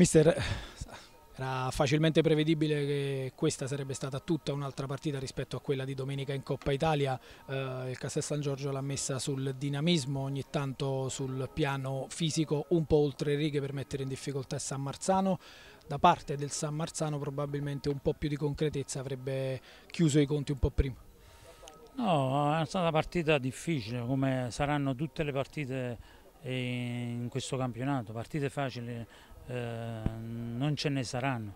Mister, era facilmente prevedibile che questa sarebbe stata tutta un'altra partita rispetto a quella di domenica in Coppa Italia. Eh, il Castel San Giorgio l'ha messa sul dinamismo, ogni tanto sul piano fisico, un po' oltre righe per mettere in difficoltà San Marzano da parte del San Marzano probabilmente un po' più di concretezza avrebbe chiuso i conti un po' prima. No, è stata una partita difficile come saranno tutte le partite in questo campionato, partite facili eh, non ce ne saranno.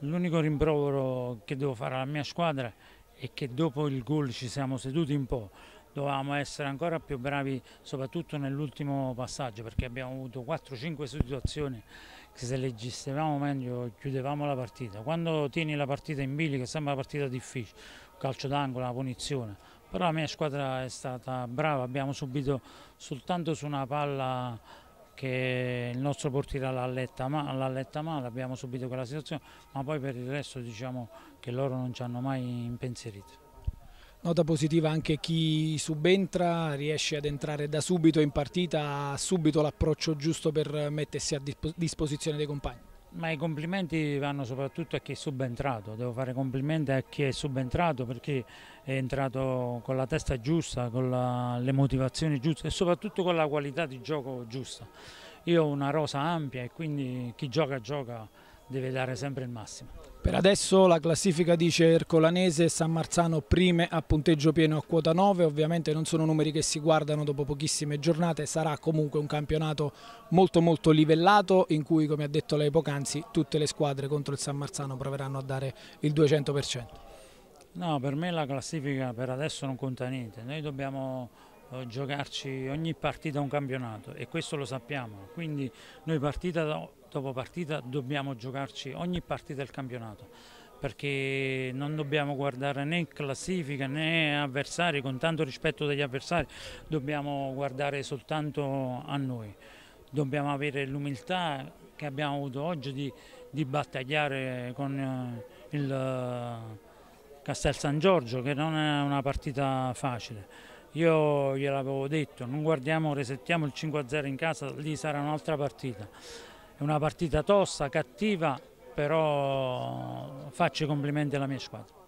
L'unico rimprovero che devo fare alla mia squadra è che dopo il gol ci siamo seduti un po', dovevamo essere ancora più bravi soprattutto nell'ultimo passaggio perché abbiamo avuto 4-5 situazioni che se le gestivamo meglio chiudevamo la partita. Quando tieni la partita in bilico sembra una partita difficile, calcio d'angolo, una punizione, però la mia squadra è stata brava, abbiamo subito soltanto su una palla che il nostro portiere l'ha letta, ma, male, abbiamo subito quella situazione, ma poi per il resto diciamo che loro non ci hanno mai impensierito. Nota positiva anche chi subentra, riesce ad entrare da subito in partita, ha subito l'approccio giusto per mettersi a disposizione dei compagni. Ma i complimenti vanno soprattutto a chi è subentrato, devo fare complimenti a chi è subentrato perché è entrato con la testa giusta, con la, le motivazioni giuste e soprattutto con la qualità di gioco giusta. Io ho una rosa ampia e quindi chi gioca gioca deve dare sempre il massimo. Per adesso la classifica dice Ercolanese e San Marzano prime a punteggio pieno a quota 9, ovviamente non sono numeri che si guardano dopo pochissime giornate, sarà comunque un campionato molto molto livellato in cui come ha detto lei poc'anzi tutte le squadre contro il San Marzano proveranno a dare il 200%. No, per me la classifica per adesso non conta niente, noi dobbiamo eh, giocarci ogni partita un campionato e questo lo sappiamo, quindi noi partita dopo partita dobbiamo giocarci ogni partita del campionato perché non dobbiamo guardare né classifica né avversari, con tanto rispetto degli avversari dobbiamo guardare soltanto a noi, dobbiamo avere l'umiltà che abbiamo avuto oggi di, di battagliare con eh, il eh, Castel San Giorgio che non è una partita facile. Io gliel'avevo detto, non guardiamo, resettiamo il 5-0 in casa, lì sarà un'altra partita. È una partita tosta, cattiva, però faccio i complimenti alla mia squadra.